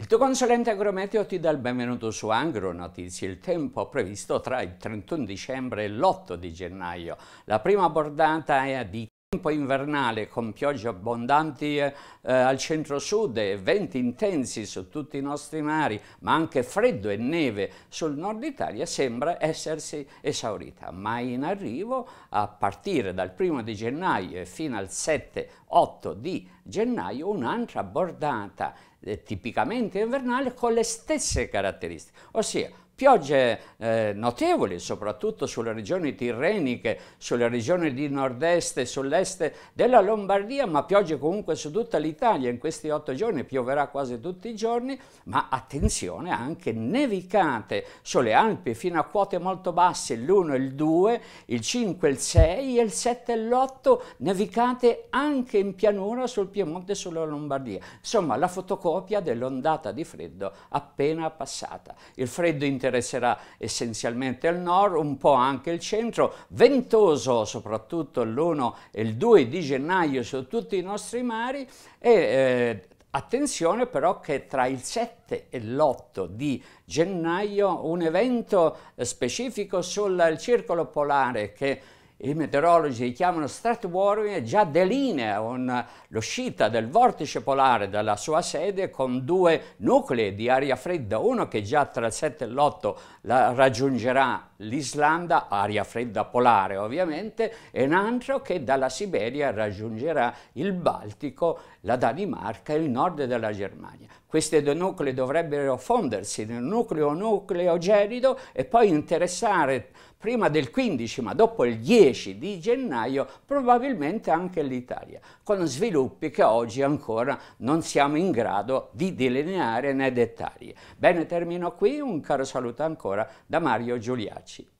Il tuo consulente agrometeo ti dà il benvenuto su Angro Notizie, il tempo previsto tra il 31 dicembre e l'8 di gennaio. La prima bordata è di Tempo invernale con piogge abbondanti eh, eh, al centro-sud e venti intensi su tutti i nostri mari, ma anche freddo e neve sul nord Italia sembra essersi esaurita, ma in arrivo a partire dal primo di gennaio e fino al 7-8 di gennaio un'altra bordata eh, tipicamente invernale con le stesse caratteristiche, ossia Piogge eh, notevoli, soprattutto sulle regioni tirreniche, sulle regioni di nord-est e sull'est della Lombardia, ma piogge comunque su tutta l'Italia in questi otto giorni, pioverà quasi tutti i giorni, ma attenzione anche nevicate sulle Alpi fino a quote molto basse, l'1, il 2, il 5, il 6, il 7 e l'8, nevicate anche in pianura sul Piemonte e sulla Lombardia. Insomma, la fotocopia dell'ondata di freddo appena passata. Il freddo interno interesserà essenzialmente il nord, un po' anche il centro, ventoso soprattutto l'1 e il 2 di gennaio su tutti i nostri mari e eh, Attenzione però che tra il 7 e l'8 di gennaio un evento eh, specifico sul circolo polare che i meteorologi chiamano Strat Warming, già delinea l'uscita del vortice polare dalla sua sede con due nuclei di aria fredda, uno che già tra il 7 e l'8 raggiungerà l'Islanda, aria fredda polare ovviamente, e un altro che dalla Siberia raggiungerà il Baltico, la Danimarca e il nord della Germania. Questi due nuclei dovrebbero fondersi nel nucleo nucleogenido e poi interessare prima del 15 ma dopo il 10 di gennaio probabilmente anche l'Italia, con sviluppi che oggi ancora non siamo in grado di delineare nei dettagli. Bene, termino qui, un caro saluto ancora da Mario Giuliacci. arrivederci.